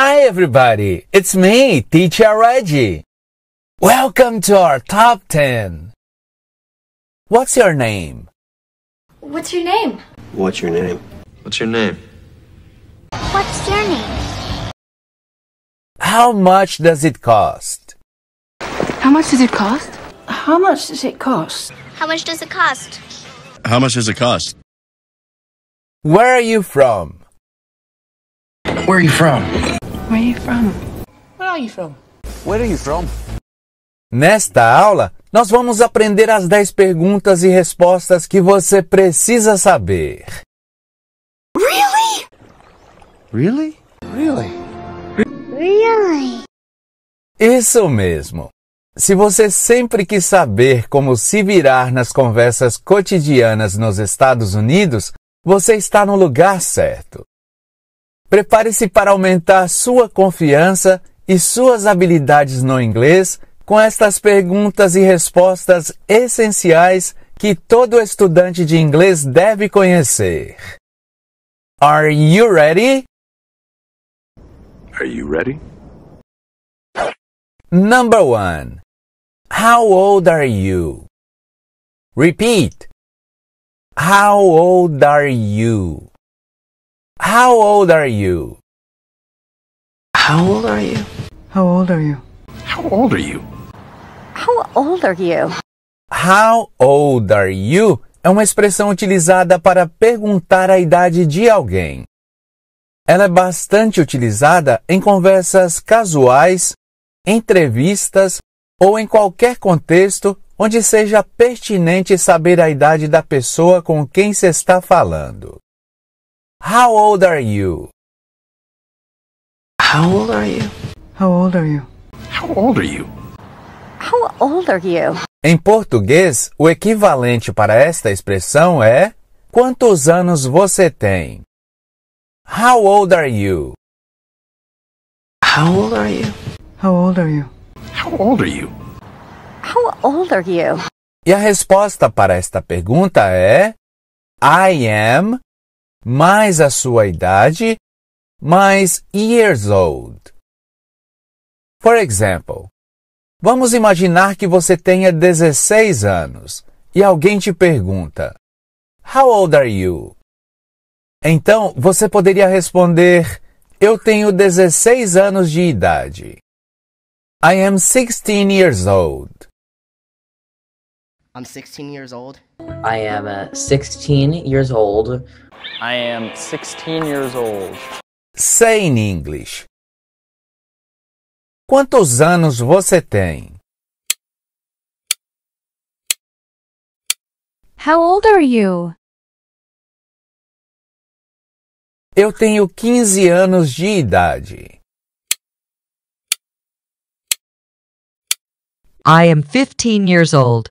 Hi everybody, it's me, Teacher Reggie. Welcome to our top 10. What's your name? What's your name? What's your name? What's your name? What's your name? How much does it cost? How much does it cost? How much does it cost? How much does it cost? How much does it cost? Where are you from? Where are you from? Where are you from? Where are you from? Where are you from? Nesta aula, nós vamos aprender as 10 perguntas e respostas que você precisa saber. Really? Really? Really? Really? Isso mesmo. Se você sempre quis saber como se virar nas conversas cotidianas nos Estados Unidos, você está no lugar certo. Prepare-se para aumentar sua confiança e suas habilidades no inglês com estas perguntas e respostas essenciais que todo estudante de inglês deve conhecer. Are you ready? Are you ready? Number 1. How old are you? Repeat. How old are you? How old are you? How old are you? How old are you? How old are you? How old are you? How old are you é uma expressão utilizada para perguntar a idade de alguém. Ela é bastante utilizada em conversas casuais, entrevistas ou em qualquer contexto onde seja pertinente saber a idade da pessoa com quem se está falando. How old are you? How old are you? How old are you? How old are you? How old are you? Em português, o equivalente para esta expressão é Quantos anos você tem? How old are you? How old are you? How old are you? How old are you? How old are you? E a resposta para esta pergunta é I am mais a sua idade, mais years old. For example, vamos imaginar que você tenha 16 anos e alguém te pergunta: How old are you? Então você poderia responder: Eu tenho 16 anos de idade. I am 16 years old. I'm 16 years old. I am 16 uh, years old. I am 16 years old. Say in English. Quantos anos você tem? How old are you? Eu tenho 15 anos de idade. I am 15 years old.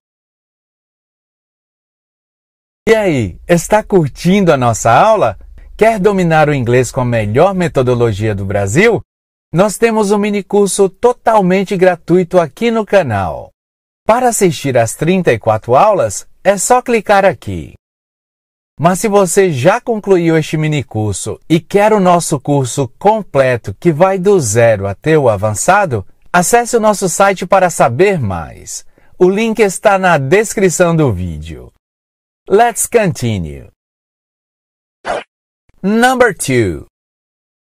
E aí, está curtindo a nossa aula? Quer dominar o inglês com a melhor metodologia do Brasil? Nós temos um minicurso totalmente gratuito aqui no canal. Para assistir às 34 aulas, é só clicar aqui. Mas se você já concluiu este minicurso e quer o nosso curso completo que vai do zero até o avançado, acesse o nosso site para saber mais. O link está na descrição do vídeo. Let's continue. Number 2.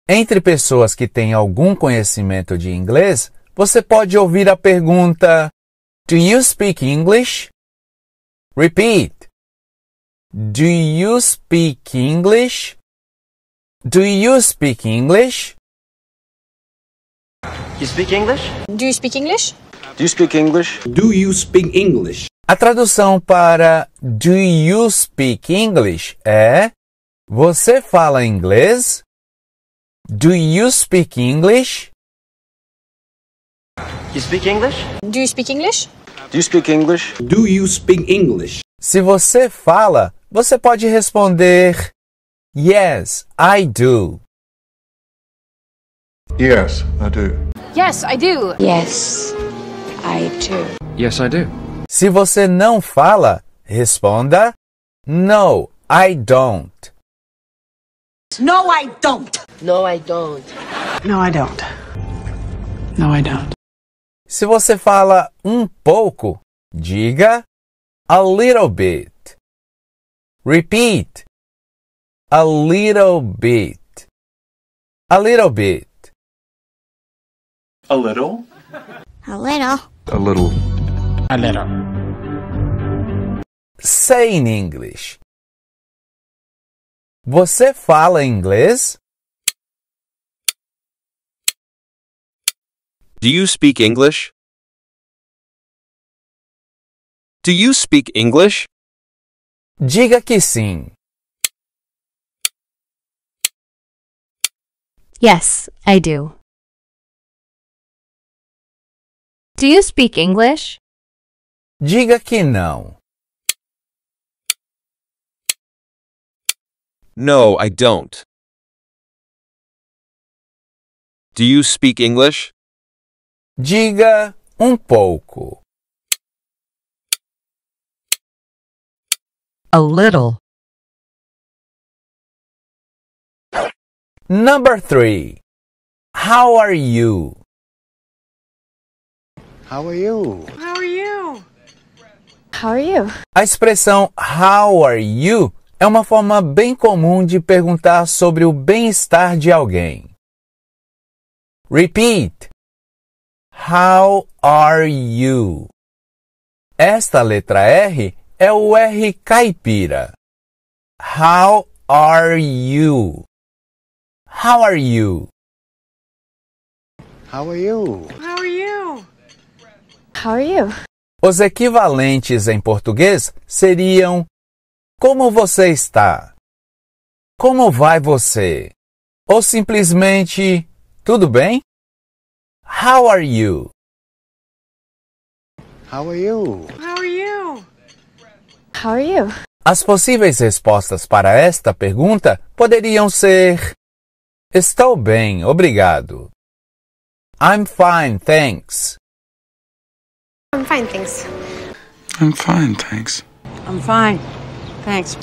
Entre pessoas que têm algum conhecimento de inglês, você pode ouvir a pergunta: Do you speak English? Repeat. Do you speak English? Do you speak English? You speak English? Do you speak English? Do you speak English? Do you speak English? A tradução para Do you speak English é Você fala inglês? Do you speak English? You speak English? Do you speak English? Do you speak English? Do you speak English? Se você fala, você pode responder Yes, I do. Yes, I do. Yes, I do. Yes, I do. Yes, I do. Se você não fala, responda: No, I don't. No, I don't. No, I don't. No, I don't. No, I don't. Se você fala um pouco, diga a little bit. Repeat. A little bit. A little bit. A little. A little. A little. a letter. Say in English. Você fala inglês? Do you speak English? Do you speak English? Diga que sim. Yes, I do. Do you speak English? Diga que não. No, I don't. Do you speak English? Diga um pouco. A little. Number three. How are you? How are you? How are you? A expressão How are you é uma forma bem comum de perguntar sobre o bem-estar de alguém. Repeat. How are you? Esta letra R é o R caipira. How are you? How are you? How are you? How are you? How are you? Os equivalentes em português seriam: Como você está? Como vai você? Ou simplesmente: Tudo bem? How are you? How are you? How are you? How are you? As possíveis respostas para esta pergunta poderiam ser: Estou bem, obrigado. I'm fine, thanks. I'm fine, thanks. I'm fine, thanks. I'm fine, thanks.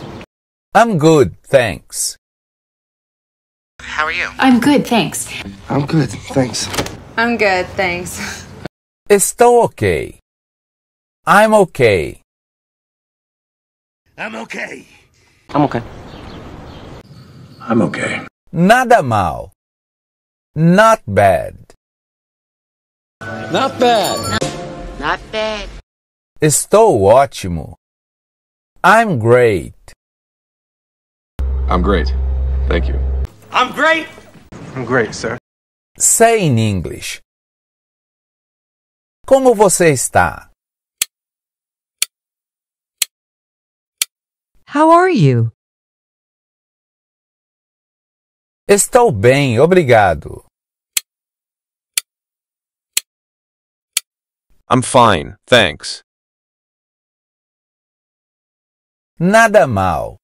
I'm good, thanks. How are you? I'm good, thanks. I'm good, thanks. I'm good, thanks. Estou okay. I'm okay. I'm okay. I'm okay. I'm okay. Nada mal. Not bad. Not bad. Not Estou ótimo. I'm great. I'm great. Thank you. I'm great. I'm great, sir. Say in English. Como você está? How are you? Estou bem, obrigado. I'm fine, thanks. Nada mal.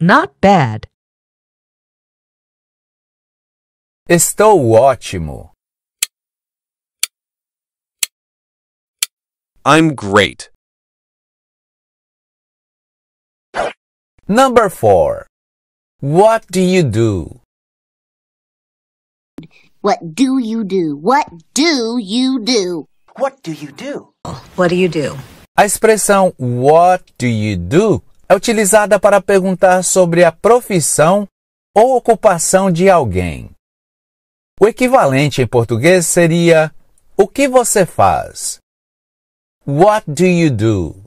Not bad. Estou ótimo. I'm great. Number 4. What do you do? What do you do? What do you do? What do you do? What do you do? A expressão what do you do é utilizada para perguntar sobre a profissão ou ocupação de alguém. O equivalente em português seria o que você faz? What do you do?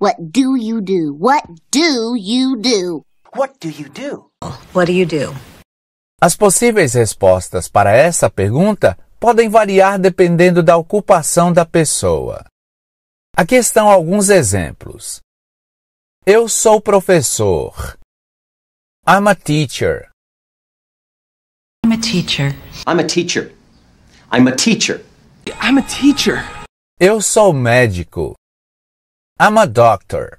What do you do? What do you do? What do you do? What do you do? As possíveis respostas para essa pergunta podem variar dependendo da ocupação da pessoa. Aqui estão alguns exemplos. Eu sou professor. I'm a teacher. I'm a teacher. I'm a teacher. I'm a teacher. I'm a teacher. Eu sou médico. I'm a doctor.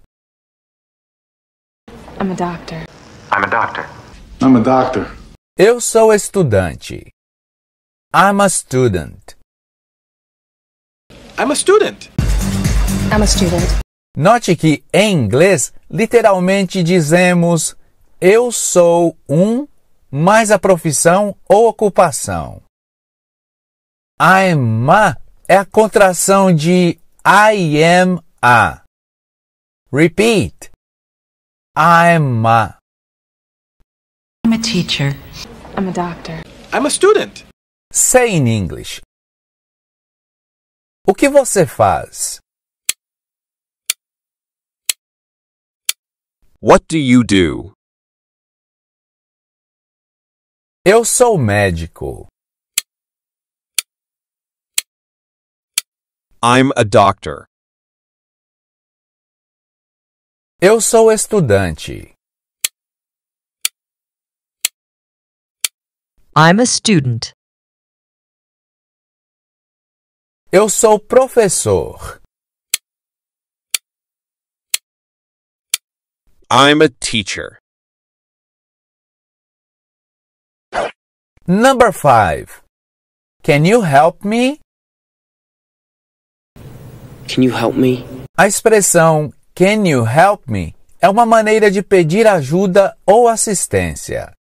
I'm a doctor. I'm a doctor. I'm a doctor. Eu sou estudante. I'm a student. I'm a student. I'm a student. Note que em inglês literalmente dizemos eu sou um mais a profissão ou ocupação. I'm a é a contração de I am a. Repeat. I'm a a teacher. I'm a doctor. I'm a student. Say in English. O que você faz? What do you do? Eu sou médico. I'm a doctor. Eu sou estudante. I'm a student. Eu sou professor. I'm a teacher. Number five. Can you help me? Can you help me? A expressão Can you help me? é uma maneira de pedir ajuda ou assistência.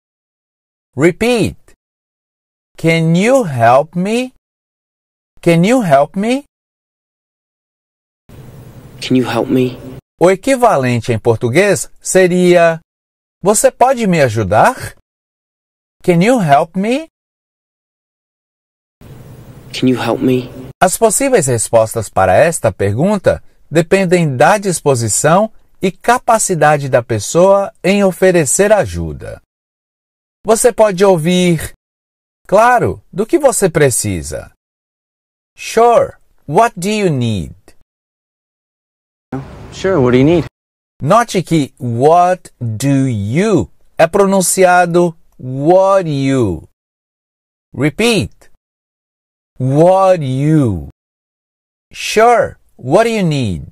Repeat. Can you help me? Can you help me? Can you help me? O equivalente em português seria: Você pode me ajudar? Can you help me? Can you help me? As possíveis respostas para esta pergunta dependem da disposição e capacidade da pessoa em oferecer ajuda. Você pode ouvir Claro, do que você precisa? Sure, what do you need? Sure, what do you need? Note que what do you é pronunciado what you. Repeat. What you. Sure, what do you need?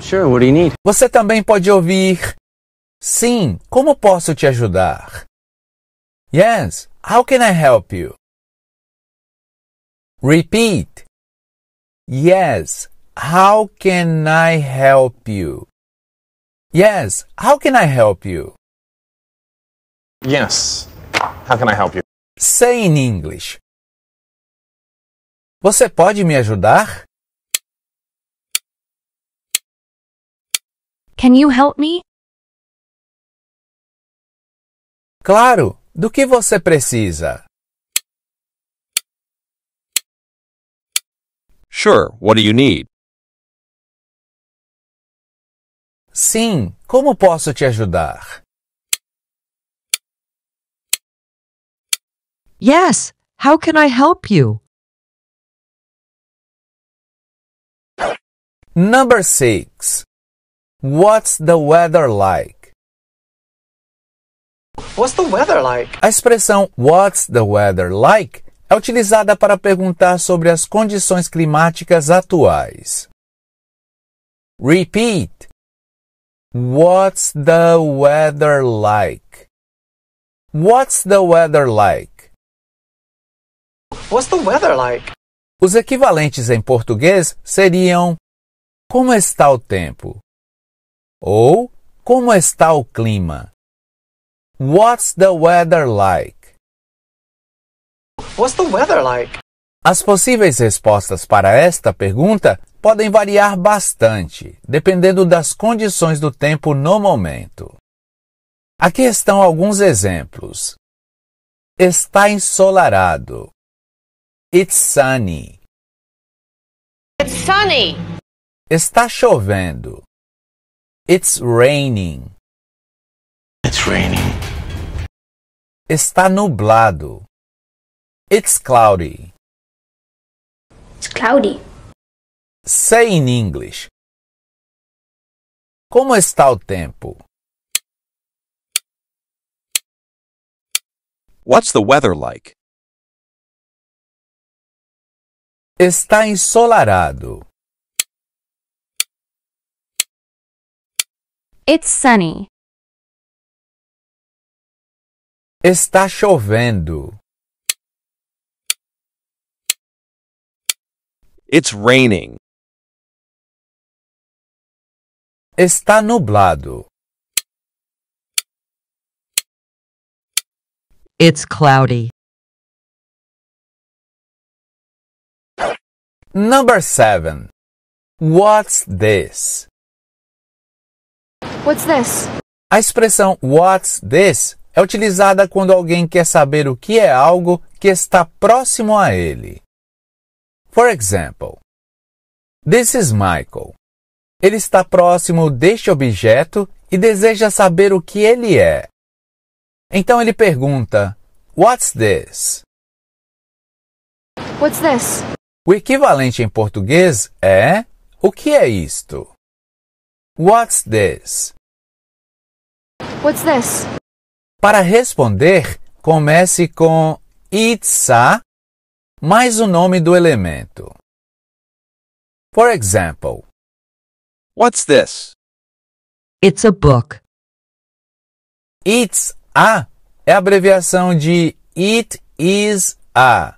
Sure, what do you need? Você também pode ouvir Sim, como posso te ajudar? Yes, how can I help you? Repeat. Yes, how can I help you? Yes, how can I help you? Yes, how can I help you? Say in English. Você pode me ajudar? Can you help me? Claro, Do que você precisa? Sure, what do you need? Sim, como posso te ajudar? Yes, how can I help you? Number 6. What's the weather like? What's the weather like? A expressão What's the weather like? é utilizada para perguntar sobre as condições climáticas atuais. Repeat. What's the weather like? What's the weather like? What's the weather like? Os equivalentes em português seriam Como está o tempo? ou Como está o clima? What's the weather like? What's the weather like? As possíveis respostas para esta pergunta podem variar bastante, dependendo das condições do tempo no momento. Aqui estão alguns exemplos. Está ensolarado. It's sunny. It's sunny. Está chovendo. It's raining. It's raining. Está nublado. It's cloudy. It's cloudy. Say in English. Como está o tempo? What's the weather like? Está ensolarado. It's sunny. Está chovendo. It's raining. Está nublado. It's cloudy. Number 7. What's this? What's this? A expressão what's this é utilizada quando alguém quer saber o que é algo que está próximo a ele. For example, This is Michael. Ele está próximo deste objeto e deseja saber o que ele é. Então ele pergunta: What's this? What's this? O equivalente em português é: O que é isto? What's this? What's this? Para responder, comece com a mais o nome do elemento. For example, What's this? It's a book. It's a é a abreviação de It is a.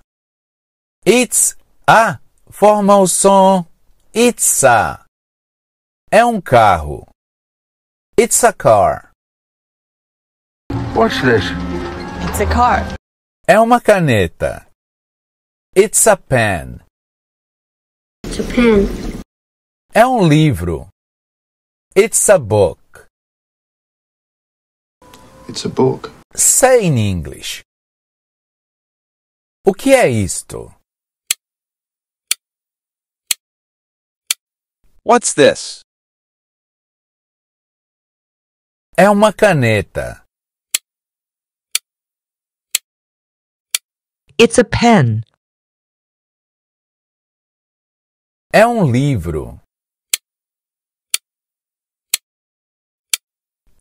It's a forma o som It's a. É um carro. It's a car. What's this? It's a car. É uma caneta. It's a pen. It's a pen. É um livro. It's a book. It's a book. Say in English. O que é isto? What's this? É uma caneta. It's a pen. É um livro.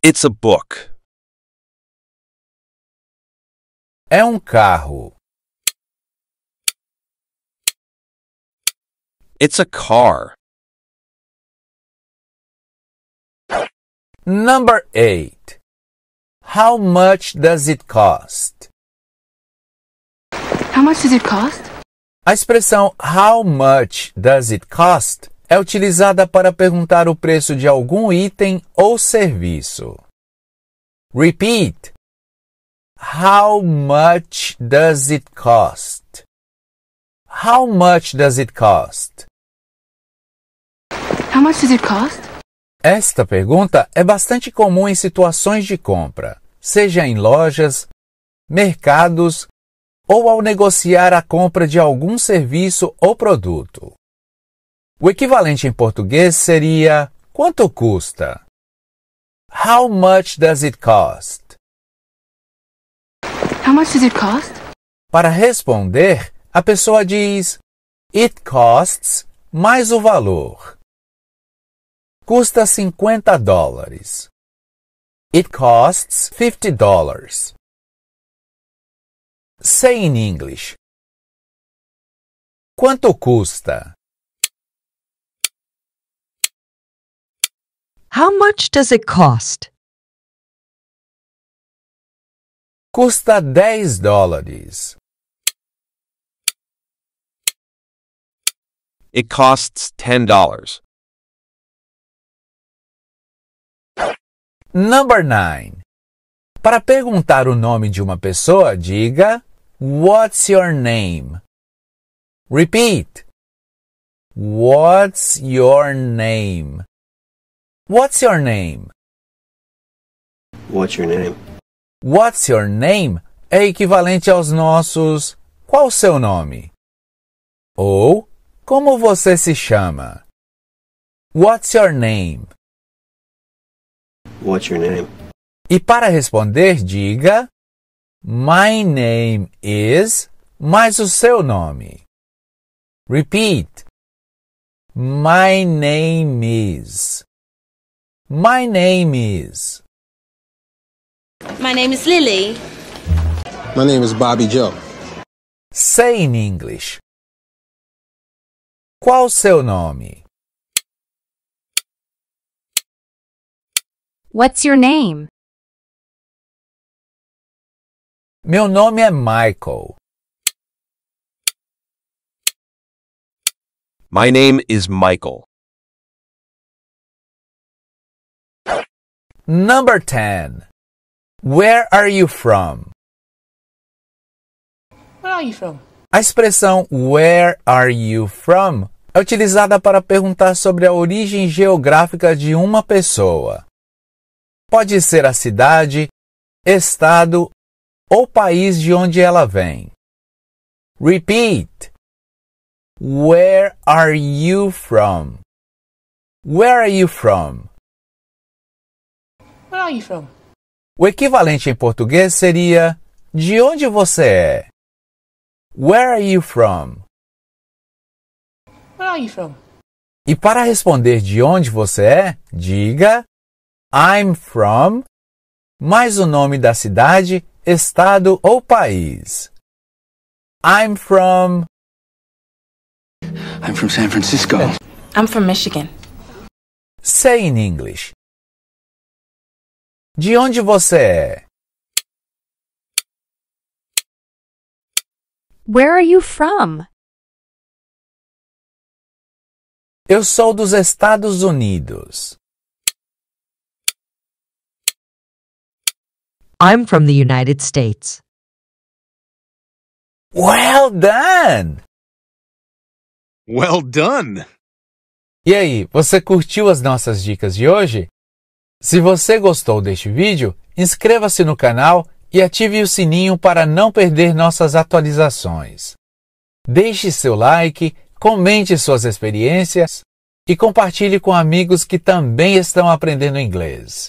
It's a book. É um carro. It's a car. Number 8. How much does it cost? How much does it cost? A expressão how much does it cost é utilizada para perguntar o preço de algum item ou serviço. Repeat. How much does it cost? How much does it cost? How much does it cost? Esta pergunta é bastante comum em situações de compra, seja em lojas, mercados ou ao negociar a compra de algum serviço ou produto. O equivalente em português seria quanto custa? How much does it cost? How much does it cost? Para responder, a pessoa diz It costs mais o valor. Custa 50 dólares. It costs 50 dollars. Say in English. Quanto custa? How much does it cost? Custa 10 dólares. It costs dollars. Number nine. Para perguntar o nome de uma pessoa, diga What's your name? Repeat. What's your name? What's your name? What's your name? What's your name é equivalente aos nossos qual seu nome? Ou como você se chama? What's your name? What's your name? E para responder, diga My name is mais o seu nome. Repeat. My name is. My name is. My name is Lily. My name is Bobby Joe. Say in English. Qual seu nome? What's your name? Meu nome é Michael. My name is Michael. Number 10. Where are you from? Where are you from? A expressão Where are you from é utilizada para perguntar sobre a origem geográfica de uma pessoa. Pode ser a cidade, estado ou país de onde ela vem. Repeat. Where are you from? Where are you from? Where are you from? O equivalente em português seria De onde você é? Where are you from? Where are you from? E para responder de onde você é, diga I'm from, mais o nome da cidade estado ou país. I'm from. I'm from San Francisco. I'm from Michigan. Say in English. De onde você é? Where are you from? Eu sou dos Estados Unidos. I'm from the United States. Well done! Well done! E aí, você curtiu as nossas dicas de hoje? Se você gostou deste vídeo, inscreva-se no canal e ative o sininho para não perder nossas atualizações. Deixe seu like, comente suas experiências e compartilhe com amigos que também estão aprendendo inglês.